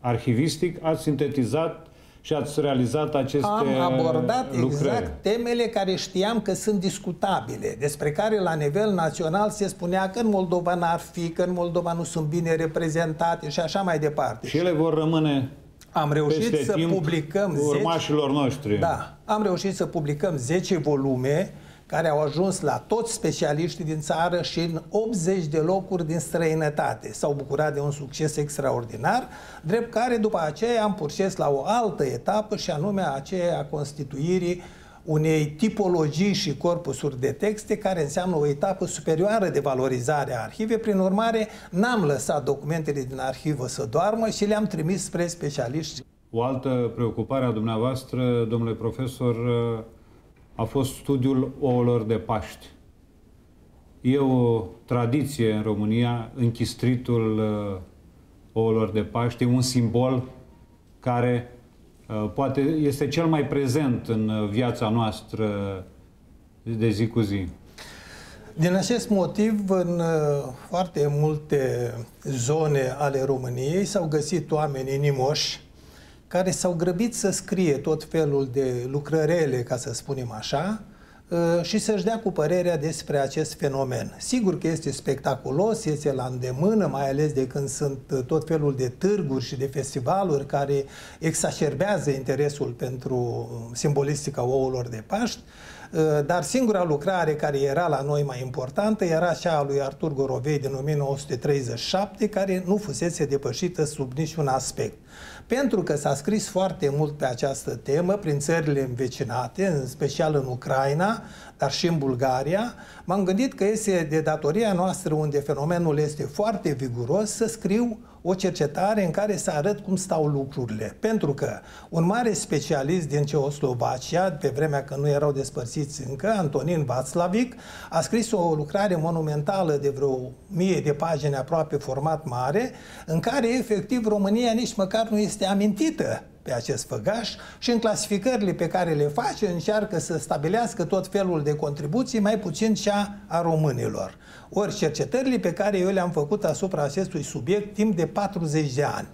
arhivistic, a sintetizat și ați realizat aceste Am abordat lucrări. exact temele care știam că sunt discutabile, despre care la nivel național se spunea că în Moldova n-ar fi, că în Moldova nu sunt bine reprezentate și așa mai departe. Și ele vor rămâne am reușit să publicăm urmașilor 10, noștri. Da, am reușit să publicăm 10 volume care au ajuns la toți specialiștii din țară și în 80 de locuri din străinătate. S-au bucurat de un succes extraordinar, drept care după aceea am purces la o altă etapă și anume aceea a constituirii unei tipologii și corpusuri de texte care înseamnă o etapă superioară de valorizare a arhivei. Prin urmare, n-am lăsat documentele din arhivă să doarmă și le-am trimis spre specialiști. O altă preocupare a dumneavoastră, domnule profesor, a fost studiul ouălor de Paști. E o tradiție în România, închistritul uh, ouălor de Paști, un simbol care uh, poate este cel mai prezent în uh, viața noastră de zi cu zi. Din acest motiv, în foarte multe zone ale României s-au găsit oameni inimoși care s-au grăbit să scrie tot felul de lucrărele, ca să spunem așa, uh, și să-și dea cu părerea despre acest fenomen. Sigur că este spectaculos, este la îndemână, mai ales de când sunt uh, tot felul de târguri și de festivaluri care exacerbează interesul pentru uh, simbolistica ouălor de Paști, Eh, dar singura lucrare care era la noi mai importantă era cea a lui Artur Gorovei din 1937, care nu fusese depășită sub niciun aspect. Pentru că s-a scris foarte mult pe această temă prin țările învecinate, în special în Ucraina, dar și în Bulgaria, m-am gândit că este de datoria noastră, unde fenomenul este foarte viguros, să scriu o cercetare în care să arăt cum stau lucrurile. Pentru că un mare specialist din Ceoslovacia, pe vremea când nu erau despărțiți încă, Antonin Václavic, a scris o lucrare monumentală de vreo mie de pagini aproape format mare, în care efectiv România nici măcar nu este amintită pe acest făgaș și în clasificările pe care le face încearcă să stabilească tot felul de contribuții, mai puțin cea a românilor. Ori cercetările pe care eu le-am făcut asupra acestui subiect timp de 40 de ani.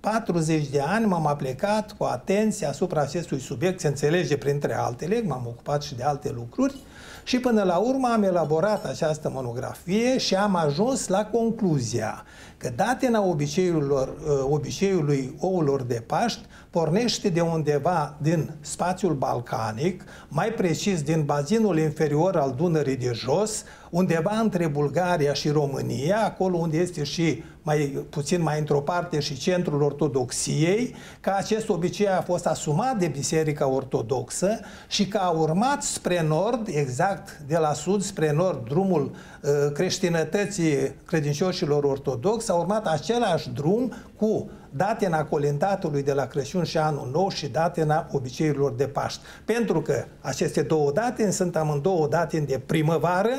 40 de ani m-am aplicat cu atenție asupra acestui subiect, se înțelege printre altele, m-am ocupat și de alte lucruri și până la urmă am elaborat această monografie și am ajuns la concluzia că datena uh, obiceiului, obiceiului oulor de Paști pornește de undeva din spațiul balcanic, mai precis din bazinul inferior al Dunării de jos, undeva între Bulgaria și România, acolo unde este și mai puțin mai într-o parte și centrul ortodoxiei, că acest obicei a fost asumat de Biserica Ortodoxă și că a urmat spre nord, exact de la sud spre nord, drumul Uh, creștinătății credincioșilor ortodox a urmat același drum cu datena colindatului de la Crăciun și Anul Nou și datena obiceiurilor de Paști. Pentru că aceste două date sunt amândouă date de primăvară,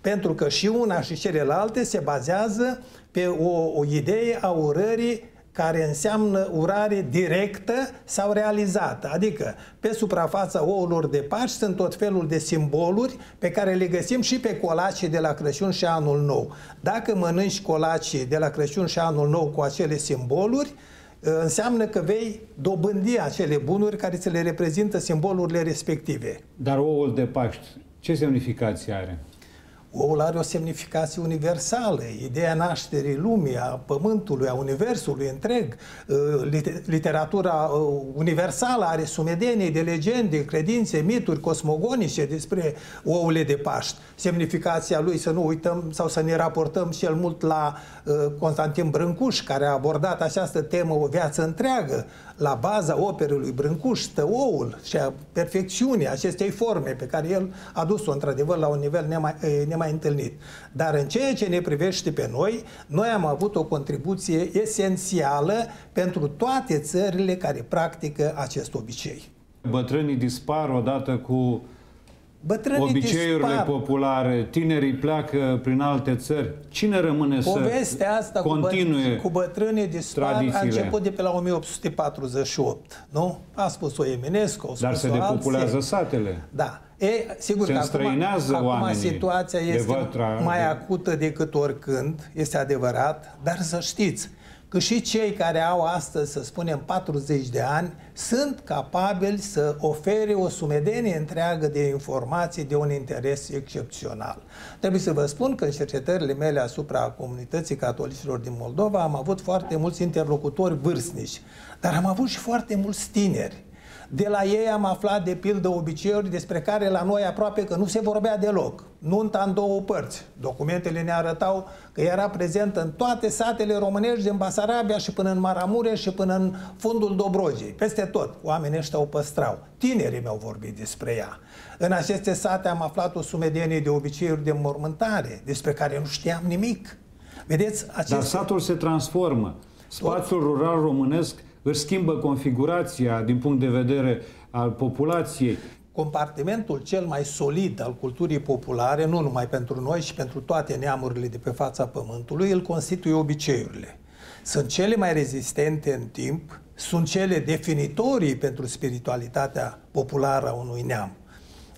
pentru că și una și celelalte se bazează pe o, o idee a urării care înseamnă urare directă sau realizată. Adică, pe suprafața ouălor de Paști sunt tot felul de simboluri pe care le găsim și pe colacii de la Crăciun și Anul Nou. Dacă mănânci colacii de la Crăciun și Anul Nou cu acele simboluri, ă, înseamnă că vei dobândi acele bunuri care ți le reprezintă simbolurile respective. Dar oul de Paști, ce semnificație are? Oul are o semnificație universală, ideea nașterii lumii, a pământului, a universului întreg. Ă, literatura ă, universală are sumedenii de legende, credințe, mituri cosmogonice despre ouăle de Paști. Semnificația lui să nu uităm sau să ne raportăm cel mult la ă, Constantin Brâncuș, care a abordat această temă o viață întreagă, la baza operei lui Brâncuș stă oul și a perfecțiunii acestei forme pe care el a dus-o într-adevăr la un nivel nemai, nemai întâlnit. Dar în ceea ce ne privește pe noi, noi am avut o contribuție esențială pentru toate țările care practică acest obicei. Bătrânii dispar odată cu Bătrânii Obiceiurile dispar. populare, tinerii pleacă prin alte țări. Cine rămâne Povestea să asta continue cu, bătrânii dispar tradițiile. a început de pe la 1848, nu? A spus-o Eminescu, spus Dar se depopulează alții. satele. Da. E, sigur se că acum, acum situația este mai de... acută decât oricând, este adevărat, dar să știți, că și cei care au astăzi, să spunem, 40 de ani, sunt capabili să ofere o sumedenie întreagă de informații de un interes excepțional. Trebuie să vă spun că în cercetările mele asupra comunității catolicilor din Moldova am avut foarte mulți interlocutori vârstnici, dar am avut și foarte mulți tineri de la ei am aflat, de pildă, obiceiuri despre care la noi aproape că nu se vorbea deloc. Nunta în două părți. Documentele ne arătau că era prezent în toate satele românești din Basarabia și până în Maramureș și până în fundul Dobrogei. Peste tot, oamenii ăștia o păstrau. Tinerii mi-au vorbit despre ea. În aceste sate am aflat o sumedenie de obiceiuri de mormântare, despre care nu știam nimic. Vedeți, acest... Dar satul se transformă. Spațiul rural românesc își schimbă configurația din punct de vedere al populației. Compartimentul cel mai solid al culturii populare, nu numai pentru noi, și pentru toate neamurile de pe fața pământului, îl constituie obiceiurile. Sunt cele mai rezistente în timp, sunt cele definitorii pentru spiritualitatea populară a unui neam.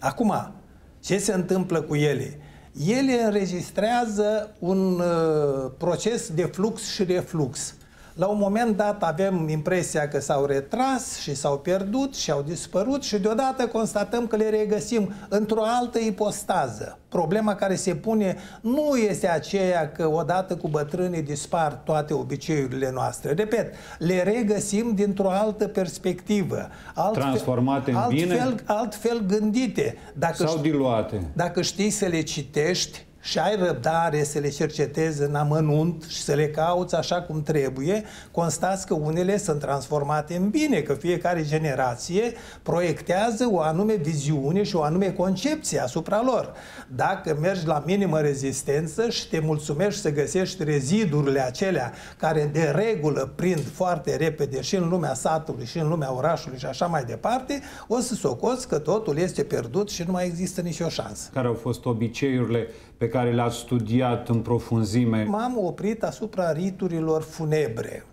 Acum, ce se întâmplă cu ele? Ele înregistrează un uh, proces de flux și reflux. La un moment dat avem impresia că s-au retras și s-au pierdut și au dispărut și deodată constatăm că le regăsim într-o altă ipostază. Problema care se pune nu este aceea că odată cu bătrânii dispar toate obiceiurile noastre. Repet, le regăsim dintr-o altă perspectivă. Altfel, Transformate în altfel, bine? Altfel gândite. Dacă sau știi, diluate? Dacă știi să le citești, și ai răbdare să le cercetezi în amănunt și să le cauți așa cum trebuie, constați că unele sunt transformate în bine, că fiecare generație proiectează o anume viziune și o anume concepție asupra lor. Dacă mergi la minimă rezistență și te mulțumești să găsești rezidurile acelea care de regulă prind foarte repede și în lumea satului și în lumea orașului și așa mai departe, o să socoți că totul este pierdut și nu mai există nicio șansă. Care au fost obiceiurile pe care le-ați studiat în profunzime? M-am oprit asupra riturilor funebre,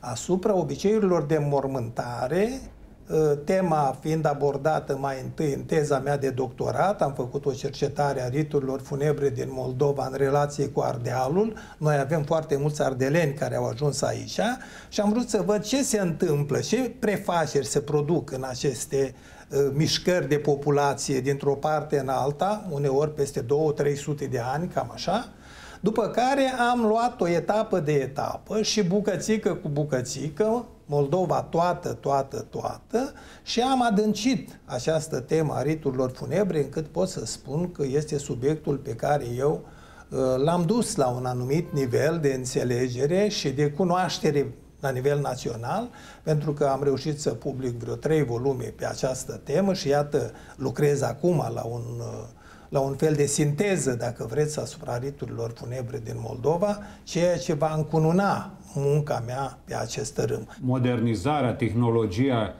asupra obiceiurilor de mormântare, ă, tema fiind abordată mai întâi în teza mea de doctorat, am făcut o cercetare a riturilor funebre din Moldova în relație cu Ardealul. Noi avem foarte mulți ardeleni care au ajuns aici și am vrut să văd ce se întâmplă, ce prefaceri se produc în aceste Uh, mișcări de populație dintr-o parte în alta, uneori peste 2-300 de ani, cam așa, după care am luat o etapă de etapă și bucățică cu bucățică, Moldova toată, toată, toată și am adâncit această temă a riturilor funebre încât pot să spun că este subiectul pe care eu uh, l-am dus la un anumit nivel de înțelegere și de cunoaștere la nivel național, pentru că am reușit să public vreo trei volume pe această temă și iată, lucrez acum la un, la un fel de sinteză, dacă vreți, asupra riturilor funebre din Moldova, ceea ce va încununa munca mea pe acest râm. Modernizarea, tehnologia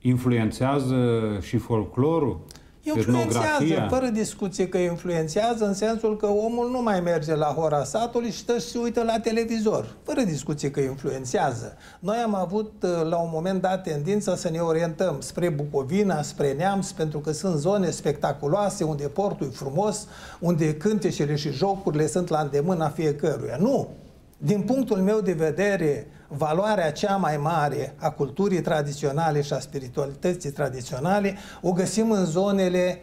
influențează și folclorul? Deci influențează, fără discuție că influențează, în sensul că omul nu mai merge la hora satului și stă și se uită la televizor. Fără discuție că influențează. Noi am avut uh, la un moment dat tendința să ne orientăm spre Bucovina, spre Neamț, pentru că sunt zone spectaculoase, unde portul e frumos, unde cântecele și jocurile sunt la îndemâna fiecăruia. Nu! Din punctul meu de vedere, valoarea cea mai mare a culturii tradiționale și a spiritualității tradiționale o găsim în zonele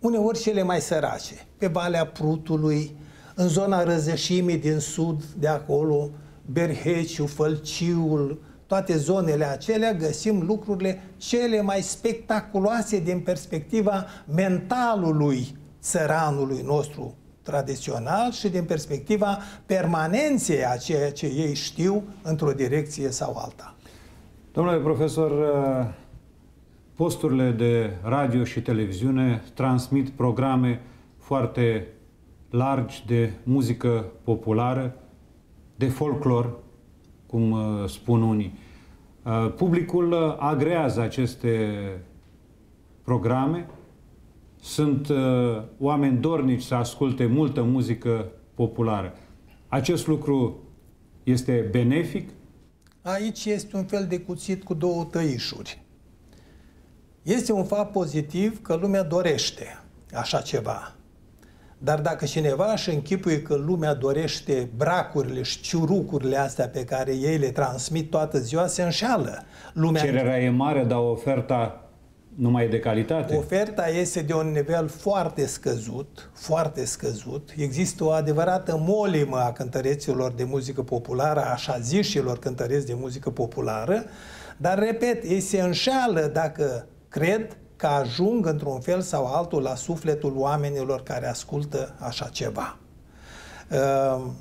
uneori cele mai sărace, pe Valea Prutului, în zona răzășimii din sud, de acolo, Berheciu, Fălciul, toate zonele acelea găsim lucrurile cele mai spectaculoase din perspectiva mentalului țăranului nostru tradițional și din perspectiva permanenței a ceea ce ei știu într-o direcție sau alta. Domnule profesor, uh, posturile de radio și televiziune transmit programe foarte largi de muzică populară, de folclor, cum uh, spun unii. Uh, publicul agrează aceste programe sunt uh, oameni dornici să asculte multă muzică populară. Acest lucru este benefic? Aici este un fel de cuțit cu două tăișuri. Este un fapt pozitiv că lumea dorește așa ceva. Dar dacă cineva își închipuie că lumea dorește bracurile și ciurucurile astea pe care ei le transmit toată ziua, se înșeală. Lumea Cererea e mare, dar oferta nu mai e de calitate. Oferta este de un nivel foarte scăzut, foarte scăzut. Există o adevărată molimă a cântăreților de muzică populară, a așa zișilor cântăreți de muzică populară, dar, repet, ei se înșeală dacă cred că ajung într-un fel sau altul la sufletul oamenilor care ascultă așa ceva. Ehm,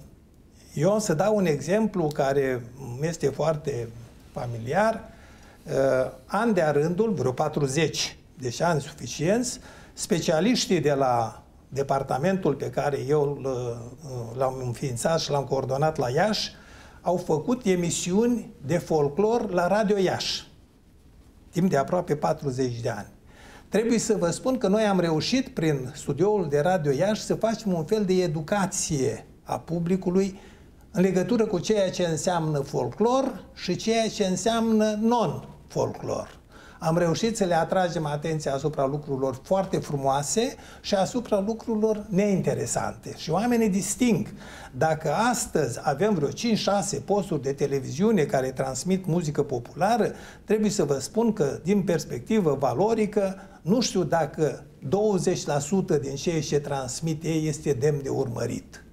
eu o să dau un exemplu care este foarte familiar. Uh, an de-a rândul, vreo 40, deci ani suficienți, specialiștii de la departamentul pe care eu uh, l-am înființat și l-am coordonat la Iași, au făcut emisiuni de folclor la Radio Iași, timp de aproape 40 de ani. Trebuie să vă spun că noi am reușit prin studioul de Radio Iași să facem un fel de educație a publicului în legătură cu ceea ce înseamnă folclor și ceea ce înseamnă non folclor. Am reușit să le atragem atenția asupra lucrurilor foarte frumoase și asupra lucrurilor neinteresante. Și oamenii disting. Dacă astăzi avem vreo 5-6 posturi de televiziune care transmit muzică populară, trebuie să vă spun că, din perspectivă valorică, nu știu dacă 20% din ceea ce transmit ei este demn de urmărit.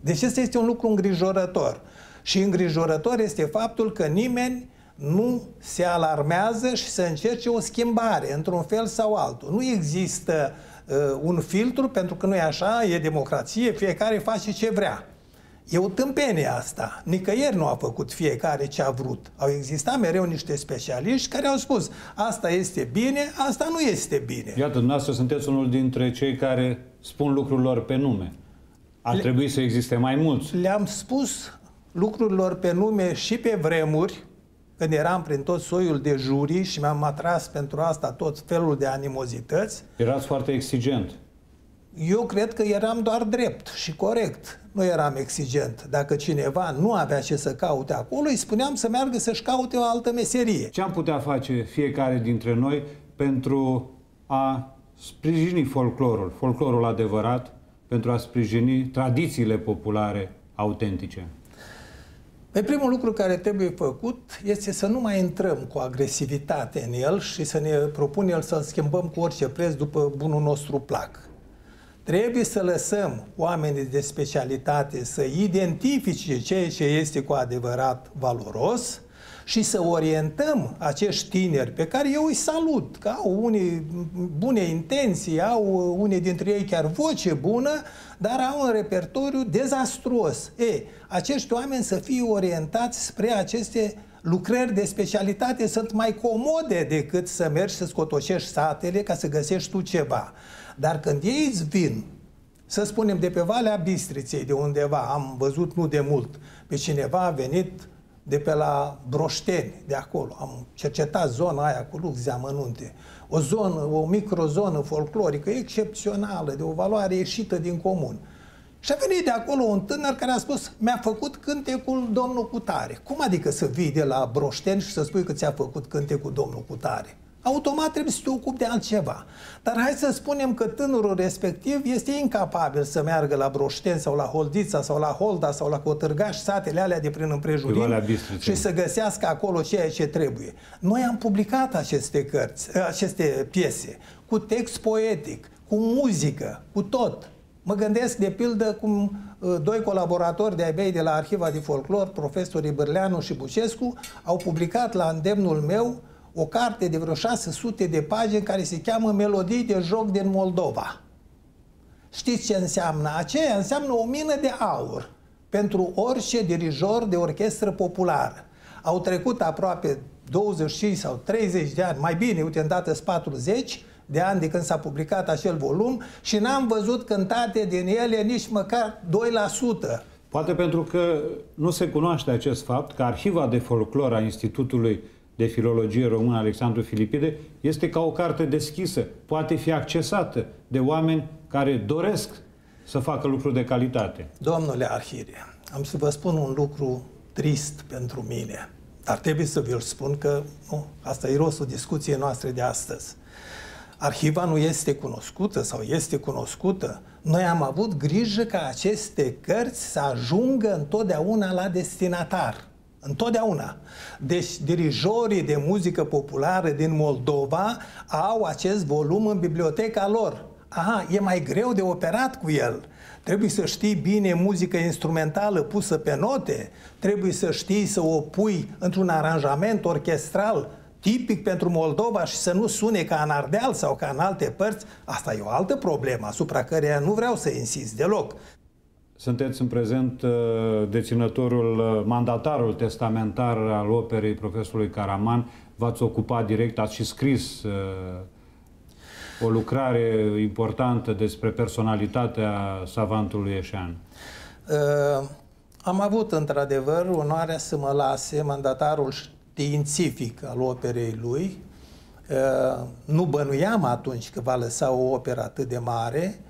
Deci, este un lucru îngrijorător. Și îngrijorător este faptul că nimeni nu se alarmează și să încerce o schimbare, într-un fel sau altul. Nu există uh, un filtru, pentru că nu e așa, e democrație, fiecare face ce vrea. E o tâmpenie asta. Nicăieri nu a făcut fiecare ce a vrut. Au existat mereu niște specialiști care au spus asta este bine, asta nu este bine. Iată, dumneavoastră sunteți unul dintre cei care spun lucrurilor pe nume. Ar Le... trebui să existe mai mulți. Le-am spus lucrurilor pe nume și pe vremuri, când eram prin tot soiul de jurii și mi-am atras pentru asta tot felul de animozități. Erați foarte exigent. Eu cred că eram doar drept și corect. Nu eram exigent. Dacă cineva nu avea ce să caute acolo, îi spuneam să meargă să-și caute o altă meserie. Ce am putea face fiecare dintre noi pentru a sprijini folclorul, folclorul adevărat, pentru a sprijini tradițiile populare autentice? Pe păi primul lucru care trebuie făcut este să nu mai intrăm cu agresivitate în el și să ne propunem să-l schimbăm cu orice preț după bunul nostru plac. Trebuie să lăsăm oamenii de specialitate să identifice ceea ce este cu adevărat valoros și să orientăm acești tineri pe care eu îi salut, că au unii bune intenții, au unii dintre ei chiar voce bună, dar au un repertoriu dezastruos. E, acești oameni să fie orientați spre aceste lucrări de specialitate sunt mai comode decât să mergi să scotoșești satele ca să găsești tu ceva. Dar când ei îți vin, să spunem, de pe Valea Bistriței, de undeva, am văzut nu de mult, pe cineva a venit de pe la Broșteni, de acolo. Am cercetat zona aia cu lux de amănunte o zonă, o microzonă folclorică excepțională, de o valoare ieșită din comun. Și a venit de acolo un tânăr care a spus, mi-a făcut cântecul domnul Cutare. Cum adică să vii de la Broșteni și să spui că ți-a făcut cântecul domnul Cutare? automat trebuie să te ocupi de altceva. Dar hai să spunem că tânărul respectiv este incapabil să meargă la Broșten sau la Holdița sau la Holda sau la Cotârgaș, satele alea de prin împrejurim și să găsească acolo ceea ce trebuie. Noi am publicat aceste cărți, aceste piese cu text poetic, cu muzică, cu tot. Mă gândesc, de pildă, cum uh, doi colaboratori de-ai mei de la Arhiva de Folclor, profesorii Bârleanu și Bucescu, au publicat la îndemnul meu o carte de vreo 600 de pagini care se cheamă Melodii de joc din Moldova. Știți ce înseamnă? Aceea înseamnă o mină de aur pentru orice dirijor de orchestră populară. Au trecut aproape 25 sau 30 de ani, mai bine, uite, în dată 40 de ani de când s-a publicat acel volum și n-am văzut cântate din ele nici măcar 2%. Poate pentru că nu se cunoaște acest fapt că arhiva de folclor a Institutului de filologie română Alexandru Filipide, este ca o carte deschisă, poate fi accesată de oameni care doresc să facă lucruri de calitate. Domnule Arhirie, am să vă spun un lucru trist pentru mine, dar trebuie să vi-l spun că nu, asta e rostul discuției noastre de astăzi. Arhiva nu este cunoscută sau este cunoscută. Noi am avut grijă ca aceste cărți să ajungă întotdeauna la destinatar. Întotdeauna. Deci dirijorii de muzică populară din Moldova au acest volum în biblioteca lor. Aha, e mai greu de operat cu el. Trebuie să știi bine muzică instrumentală pusă pe note, trebuie să știi să o pui într-un aranjament orchestral tipic pentru Moldova și să nu sune ca în Ardeal sau ca în alte părți, asta e o altă problemă asupra căreia nu vreau să insist deloc sunteți în prezent uh, deținătorul, uh, mandatarul testamentar al operei profesorului Caraman. V-ați ocupat direct, ați și scris uh, o lucrare importantă despre personalitatea savantului Eșean. Uh, am avut, într-adevăr, onoarea să mă lase mandatarul științific al operei lui. Uh, nu bănuiam atunci că va lăsa o operă atât de mare,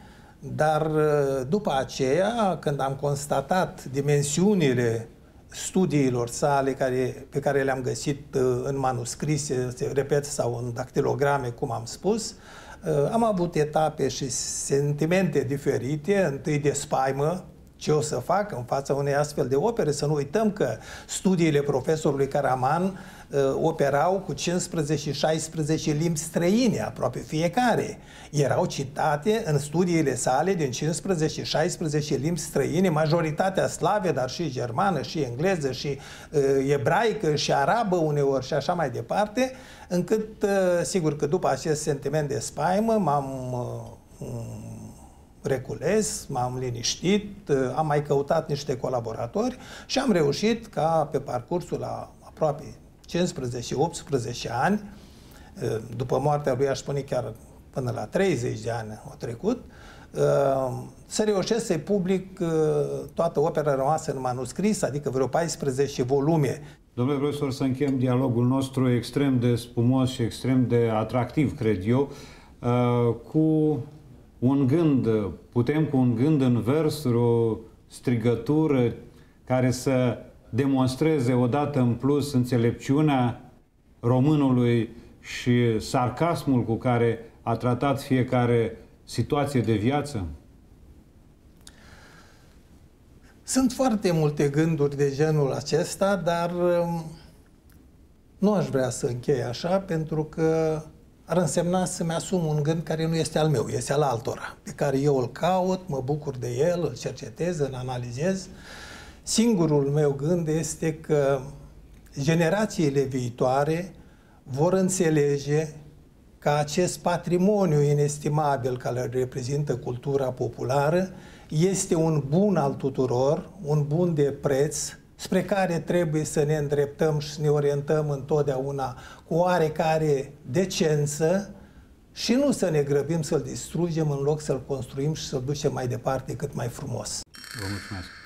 dar uh, după aceea, când am constatat dimensiunile studiilor sale care, pe care le-am găsit uh, în manuscrise, se repet, sau în dactilograme, cum am spus, uh, am avut etape și sentimente diferite, întâi de spaimă, ce o să fac în fața unei astfel de opere. Să nu uităm că studiile profesorului Caraman uh, operau cu 15 și 16 limbi străine, aproape fiecare. Erau citate în studiile sale din 15 și 16 limbi străine, majoritatea slave, dar și germană, și engleză, și uh, ebraică, și arabă uneori și așa mai departe, încât, uh, sigur că după acest sentiment de spaimă, m-am uh, recules, m-am liniștit, am mai căutat niște colaboratori și am reușit ca pe parcursul la aproape 15-18 ani, după moartea lui aș spune chiar până la 30 de ani au trecut, să reușesc să public uh, toată opera rămasă în manuscris, adică vreo 14 volume. Domnule profesor, să încheiem dialogul nostru extrem de spumos și extrem de atractiv, cred eu, uh, cu un gând, putem cu un gând în versuri, o strigătură care să demonstreze odată în plus înțelepciunea românului și sarcasmul cu care a tratat fiecare situație de viață? Sunt foarte multe gânduri de genul acesta, dar um, nu aș vrea să închei așa, pentru că ar însemna să-mi asum un gând care nu este al meu, este al altora, pe care eu îl caut, mă bucur de el, îl cercetez, îl analizez. Singurul meu gând este că generațiile viitoare vor înțelege că acest patrimoniu inestimabil care reprezintă cultura populară este un bun al tuturor, un bun de preț spre care trebuie să ne îndreptăm și să ne orientăm întotdeauna cu oarecare decență și nu să ne grăbim să-l distrugem în loc să-l construim și să-l ducem mai departe cât mai frumos. Vă mulțumesc!